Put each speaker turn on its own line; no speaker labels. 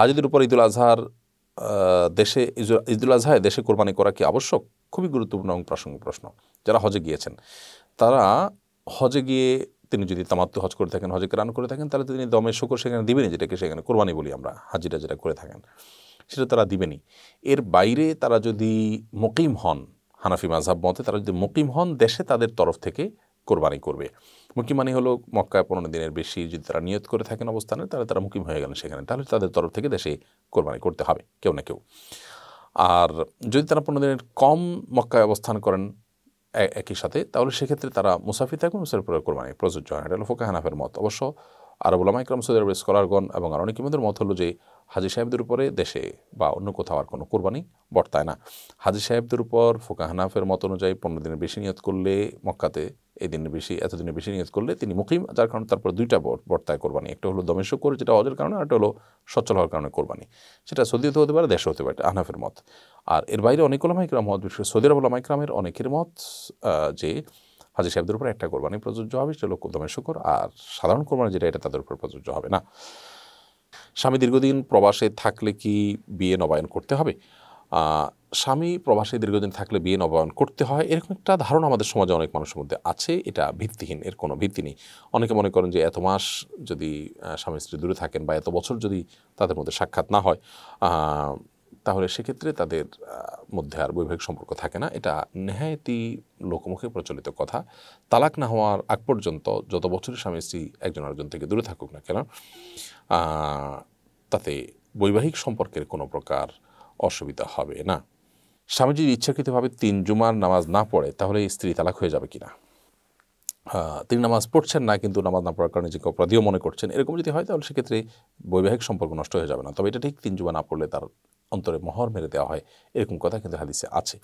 হাজিদের উপর ঈদুল আজহার দেশে ঈদুল আজহায় দেশে কোরবানি করা কি আবশ্যক খুবই গুরুত্বপূর্ণ এবং প্রাসঙ্গিক প্রশ্ন যারা হজে গিয়েছেন তারা হজে গিয়ে তিনি যদি তামাত্ম হজ করে থাকেন হজে কেরান করে থাকেন তাহলে তিনি দমে শুকর সেখানে দিবেনি যেটাকে সেখানে কোরবানি বলি আমরা হাজিরা যেটা করে থাকেন সেটা তারা দিবেনি এর বাইরে তারা যদি মকিম হন হানাফি মাঝাব মতে তারা যদি মকিম হন দেশে তাদের তরফ থেকে কোরবানি করবে মুকিম মানে হলো মক্কায় পনেরো দিনের বেশি যদি তারা নিয়ত করে থাকেন অবস্থানে তাহলে তারা মুকিম হয়ে গেলেন সেখানে তাহলে তাদের তরফ থেকে দেশে কোরবানি করতে হবে কেউ না কেউ আর যদি তারা পনেরো দিনের কম মক্কায় অবস্থান করেন একই সাথে তাহলে সেক্ষেত্রে তারা মুসাফি থাকবে মুসাফির পরে কোরবানি প্রযোজ্য হয় এটা হলো ফোকা হানাফের মত অবশ্য আর বলামা ইকরাম সৌদি আরবের স্কলারগণ এবং আর অনেক মধ্যে মত হলো যে হাজি সাহেবদের উপরে দেশে বা অন্য কোথাও আর কোনো কোরবানি বর্তায় না হাজি সাহেবদের উপর ফোকা হানাফের মত অনুযায়ী পনেরো দিনের বেশি নিয়ত করলে মক্কাতে এদিন বেশি এতদিনে বেশি নিয়োগ করলে তিনি মুকিম যার কারণে তারপর দুইটা বর্তায় কোরবানি একটা হলো দমেশ করে যেটা অজের কারণে আর একটা হলো সচ্ছল হওয়ার কারণে কোরবানি সেটা সৌদিতে হতে পারে দেশে হতে পারে আহনাফের মত আর এর বাইরে অনেক ওলামাইকরাম মত বিশেষ সৌদি আরব ওলামাইকরামের অনেকের মত যে হাজি সাহেবদের উপর একটা কোরবানি প্রযোজ্য হবে সেটা লোক দমেশকর আর সাধারণ কোরবানি যেটা এটা তাদের উপর প্রযোজ্য হবে না স্বামী দীর্ঘদিন প্রবাসে থাকলে কি বিয়ে নবায়ন করতে হবে স্বামী প্রবাসী দীর্ঘদিন থাকলে বিয়ে নবায়ন করতে হয় এরকম একটা ধারণা আমাদের সমাজে অনেক মানুষের মধ্যে আছে এটা ভিত্তিহীন এর কোনো ভিত্তি নেই অনেকে মনে করেন যে এত মাস যদি স্বামী স্ত্রী দূরে থাকেন বা এত বছর যদি তাদের মধ্যে সাক্ষাৎ না হয় তাহলে সেক্ষেত্রে তাদের মধ্যে আর বৈবাহিক সম্পর্ক থাকে না এটা নেহায়তি লোকমুখে প্রচলিত কথা তালাক না হওয়ার আগ পর্যন্ত যত বছরই স্বামী স্ত্রী একজন আরেকজন থেকে দূরে থাকুক না কেন তাতে বৈবাহিক সম্পর্কের কোনো প্রকার অসুবিধা হবে না স্বামী যদি ইচ্ছাকৃতভাবে তিন জুমার নামাজ না পড়ে তাহলে স্ত্রী তালাক হয়ে যাবে কিনা তিনি নামাজ পড়ছেন না কিন্তু নামাজ না পড়ার কারণে যে অপরাধীও মনে করছেন এরকম যদি হয় তাহলে সেক্ষেত্রে বৈবাহিক সম্পর্ক নষ্ট হয়ে যাবে না তবে এটা ঠিক তিন জুমা না পড়লে তার অন্তরে মহর মেরে দেওয়া হয় এরকম কথা কিন্তু হাদিসে আছে